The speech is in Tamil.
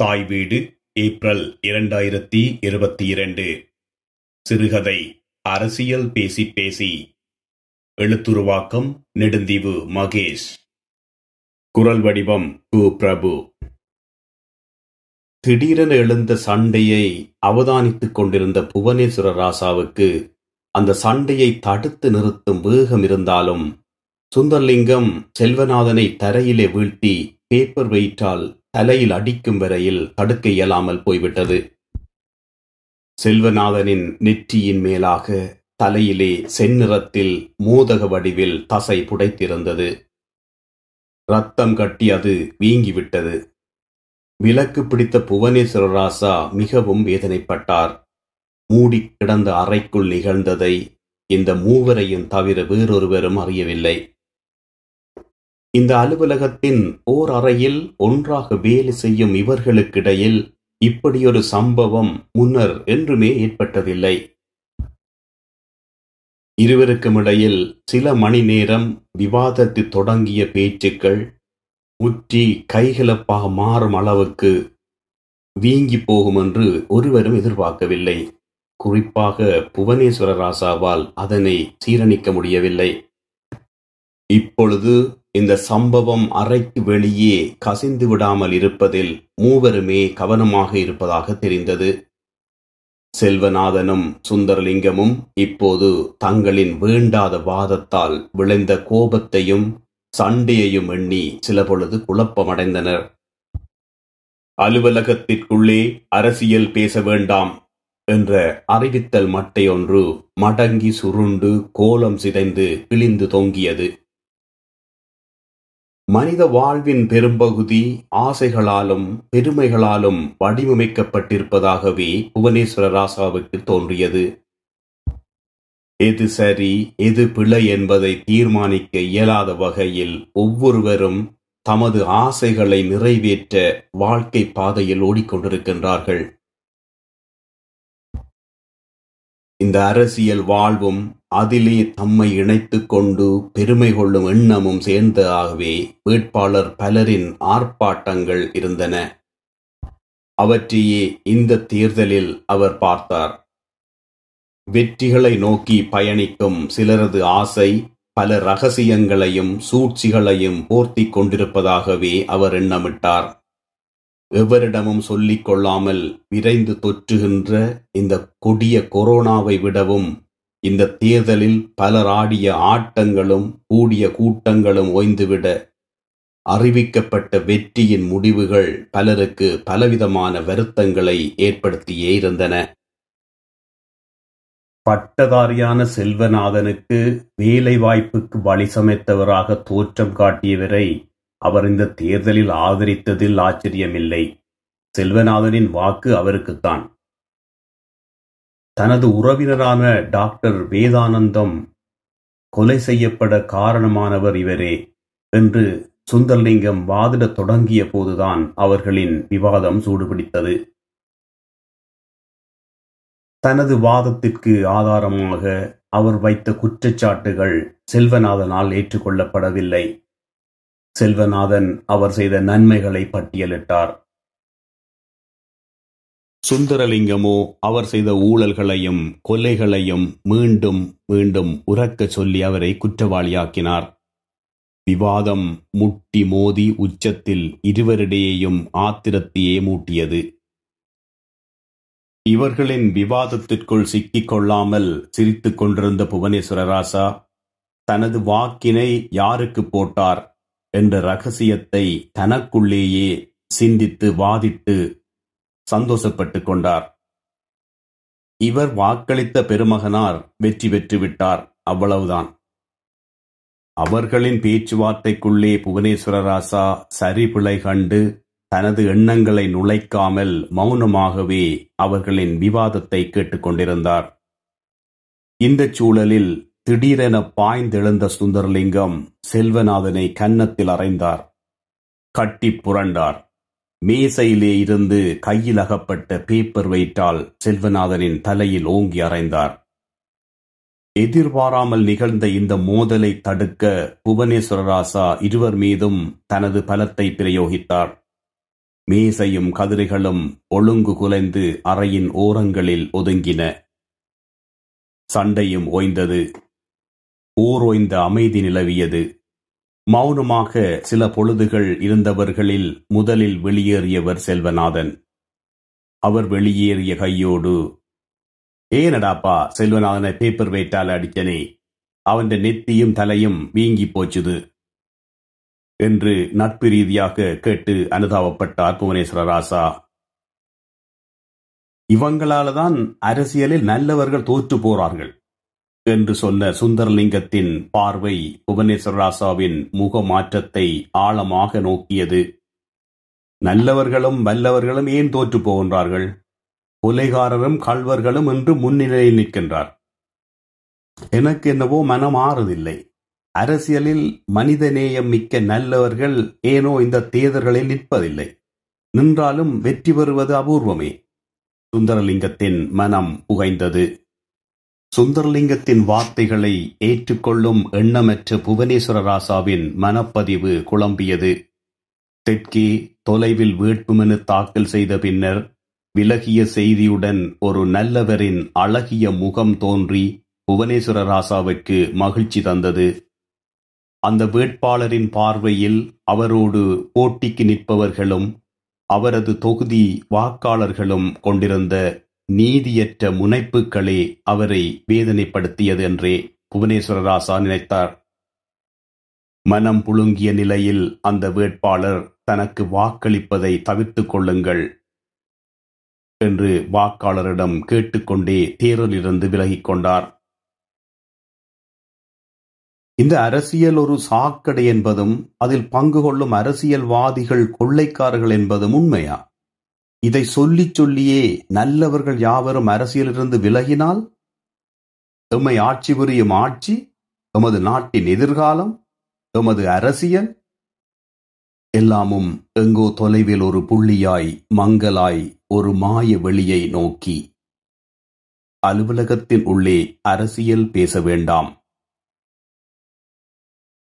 தாய் வீடு ஏப்ரல் இரண்டாயிரத்தி இருபத்தி இரண்டு சிறுகதை அரசியல் பேசி பேசி எழுத்துருவாக்கம் நெடுந்தீவு மகேஷ் குரல் வடிவம் கு பிரபு திடீரென எழுந்த சண்டையை அவதானித்துக் கொண்டிருந்த புவனேஸ்வர ராசாவுக்கு அந்த சண்டையை தடுத்து நிறுத்தும் வேகம் இருந்தாலும் சுந்தர்லிங்கம் செல்வநாதனை தரையிலே வீழ்த்தி பேப்பர் வெயிட்டால் தலையில் அடிக்கும் வரையில் தடுக்க இயலாமல் போய்விட்டது. செல்வநாதனின் நெற்றியின் மேலாக தலையிலே செந்நிறத்தில் மோதக வடிவில் தசை புடைத்திருந்தது. ரத்தம் கட்டி அது வீங்கிவிட்டது. விளக்கு பிடித்த ராசா மிகவும் வேதனைப்பட்டார். மூடி கிடந்த அறைக்குள் நிகழ்ந்ததை இந்த மூவரையும் தவிர வேறொருவரும் அறியவில்லை. இந்த அலுவலகத்தின் ஓர் அறையில் ஒன்றாக வேலை செய்யும் இவர்களுக்கிடையில் இப்படியொரு சம்பவம் முன்னர் என்றுமே ஏற்பட்டதில்லை. இருவருக்கும் இடையில் சில மணி நேரம் விவாதத்தில் தொடங்கிய பேச்சுக்கள் முற்றி கைகலப்பாக மாறும் அளவுக்கு வீங்கிப் போகும் என்று ஒருவரும் எதிர்பார்க்கவில்லை. குறிப்பாக புவனேஸ்வர ராசாவால் அதனை சீரணிக்க முடியவில்லை. இப்பொழுது இந்த சம்பவம் அறைக்கு வெளியே கசிந்து விடாமல் இருப்பதில் மூவருமே கவனமாக இருப்பதாக தெரிந்தது செல்வநாதனும் சுந்தரலிங்கமும் இப்போது தங்களின் வேண்டாத வாதத்தால் விளைந்த கோபத்தையும் சண்டையையும் எண்ணி சில பொழுது குழப்பமடைந்தனர் அலுவலகத்திற்குள்ளே அரசியல் பேச வேண்டாம் என்ற அறிவித்தல் மட்டை ஒன்று மடங்கி சுருண்டு கோலம் சிதைந்து கிழிந்து தொங்கியது மனித வாழ்வின் பெரும்பகுதி ஆசைகளாலும் பெருமைகளாலும் வடிவமைக்கப்பட்டிருப்பதாகவே புவனேஸ்வர ராசாவுக்கு தோன்றியது எது சரி எது பிழை என்பதை தீர்மானிக்க இயலாத வகையில் ஒவ்வொருவரும் தமது ஆசைகளை நிறைவேற்ற வாழ்க்கை பாதையில் ஓடிக்கொண்டிருக்கின்றார்கள் இந்த அரசியல் வாழ்வும் அதிலே தம்மை இணைத்து கொண்டு பெருமை கொள்ளும் எண்ணமும் சேர்ந்த ஆகவே வேட்பாளர் பலரின் ஆர்ப்பாட்டங்கள் இருந்தன அவற்றையே இந்த தேர்தலில் அவர் பார்த்தார் வெற்றிகளை நோக்கி பயணிக்கும் சிலரது ஆசை பல ரகசியங்களையும் சூழ்ச்சிகளையும் போர்த்தி கொண்டிருப்பதாகவே அவர் எண்ணமிட்டார் எவரிடமும் சொல்லிக் கொள்ளாமல் விரைந்து தொற்றுகின்ற இந்த கொடிய கொரோனாவை விடவும் இந்த தேர்தலில் பலர் ஆடிய ஆட்டங்களும் கூடிய கூட்டங்களும் ஓய்ந்துவிட அறிவிக்கப்பட்ட வெற்றியின் முடிவுகள் பலருக்கு பலவிதமான வருத்தங்களை ஏற்படுத்தியே இருந்தன பட்டதாரியான செல்வநாதனுக்கு வேலை வாய்ப்புக்கு வழி சமைத்தவராக தோற்றம் காட்டியவரை அவர் இந்த தேர்தலில் ஆதரித்ததில் ஆச்சரியமில்லை செல்வநாதனின் வாக்கு அவருக்குத்தான் தனது உறவினரான டாக்டர் வேதானந்தம் கொலை செய்யப்பட காரணமானவர் இவரே என்று சுந்தர்லிங்கம் வாதிடத் தொடங்கிய போதுதான் அவர்களின் விவாதம் சூடுபிடித்தது தனது வாதத்திற்கு ஆதாரமாக அவர் வைத்த குற்றச்சாட்டுகள் செல்வநாதனால் ஏற்றுக்கொள்ளப்படவில்லை செல்வநாதன் அவர் செய்த நன்மைகளை பட்டியலிட்டார் சுந்தரலிங்கமோ அவர் செய்த ஊழல்களையும் கொலைகளையும் மீண்டும் மீண்டும் உறக்கச் சொல்லி அவரை குற்றவாளியாக்கினார் விவாதம் முட்டி மோதி உச்சத்தில் இருவரிடையேயும் ஆத்திரத்தையே மூட்டியது இவர்களின் விவாதத்திற்குள் சிக்கிக் கொள்ளாமல் சிரித்துக் கொண்டிருந்த புவனேஸ்வரராசா தனது வாக்கினை யாருக்கு போட்டார் என்ற ரகசியத்தை தனக்குள்ளேயே சிந்தித்து வாதிட்டு சந்தோஷப்பட்டுக் கொண்டார் இவர் வாக்களித்த பெருமகனார் வெற்றி பெற்றுவிட்டார் அவ்வளவுதான் அவர்களின் பேச்சுவார்த்தைக்குள்ளே புவனேஸ்வரராசா சரிபிழை கண்டு தனது எண்ணங்களை நுழைக்காமல் மௌனமாகவே அவர்களின் விவாதத்தை கேட்டுக்கொண்டிருந்தார் இந்த சூழலில் திடீரென பாய்ந்தெழுந்த சுந்தரலிங்கம் செல்வநாதனை கன்னத்தில் அறைந்தார் கட்டி புரண்டார் மேசையிலே இருந்து கையில் அகப்பட்ட பேப்பர் வெயிட்டால் செல்வநாதனின் தலையில் ஓங்கி அறைந்தார் எதிர்பாராமல் நிகழ்ந்த இந்த மோதலை தடுக்க புவனேஸ்வரராசா இருவர் மீதும் தனது பலத்தை பிரயோகித்தார் மேசையும் கதிரைகளும் ஒழுங்கு குலைந்து அறையின் ஓரங்களில் ஒதுங்கின சண்டையும் ஓய்ந்தது ஊர் ஓய்ந்த அமைதி நிலவியது மௌனமாக சில பொழுதுகள் இருந்தவர்களில் முதலில் வெளியேறியவர் செல்வநாதன் அவர் வெளியேறிய கையோடு ஏனடாப்பா செல்வநாதனை பேப்பர் வெயிட்டால் அடிச்சனே அவன் நெத்தியும் தலையும் வீங்கி போச்சுது என்று நட்பு ரீதியாக கேட்டு அனுதாபப்பட்டார் புவனேஸ்வர ராசா இவங்களாலதான் அரசியலில் நல்லவர்கள் தோற்று போறார்கள் என்று சொன்ன சுந்தரலிங்கத்தின் பார்வை ராசாவின் முக மாற்றத்தை ஆழமாக நோக்கியது நல்லவர்களும் வல்லவர்களும் ஏன் தோற்று போகின்றார்கள் கொலைகாரரும் கல்வர்களும் என்று முன்னிலையில் நிற்கின்றார் எனக்கு என்னவோ மனம் ஆறுதில்லை அரசியலில் மனித நேயம் மிக்க நல்லவர்கள் ஏனோ இந்த தேர்தல்களில் நிற்பதில்லை நின்றாலும் வெற்றி பெறுவது அபூர்வமே சுந்தரலிங்கத்தின் மனம் புகைந்தது சுந்தர்லிங்கத்தின் வார்த்தைகளை ஏற்றுக்கொள்ளும் எண்ணமற்ற புவனேஸ்வர ராசாவின் மனப்பதிவு குழம்பியது. தெற்கே தொலைவில் வேட்புமனு தாக்கல் செய்த பின்னர் விலகிய செய்தியுடன் ஒரு நல்லவரின் அழகிய முகம் தோன்றி புவனேஸ்வர ராசாவுக்கு மகிழ்ச்சி தந்தது. அந்த வேட்பாளரின் பார்வையில் அவரோடு போட்டிக்கு நிற்பவர்களும் அவரது தொகுதி வாக்காளர்களும் கொண்டிருந்த நீதியற்ற முனைப்புகளே அவரை வேதனைப்படுத்தியது என்றே புவனேஸ்வரராசா நினைத்தார் மனம் புழுங்கிய நிலையில் அந்த வேட்பாளர் தனக்கு வாக்களிப்பதை தவிர்த்துக் கொள்ளுங்கள் என்று வாக்காளரிடம் கேட்டுக்கொண்டே தேர்தலிருந்து விலகிக் கொண்டார் இந்த அரசியல் ஒரு சாக்கடை என்பதும் அதில் பங்கு கொள்ளும் அரசியல்வாதிகள் கொள்ளைக்காரர்கள் என்பதும் உண்மையா இதை சொல்லிச் சொல்லியே நல்லவர்கள் யாவரும் அரசியலிலிருந்து விலகினால், எம்மை ஆட்சி புரியும் ஆட்சி, எமது நாட்டின் எதிர்காலம், எமது அரசியல் எல்லாமும் எங்கோ தொலைவில் ஒரு புள்ளியாய் மங்கலாய் ஒரு மாய வெளியை நோக்கி அலுவலகத்தின் உள்ளே அரசியல் பேச வேண்டாம்.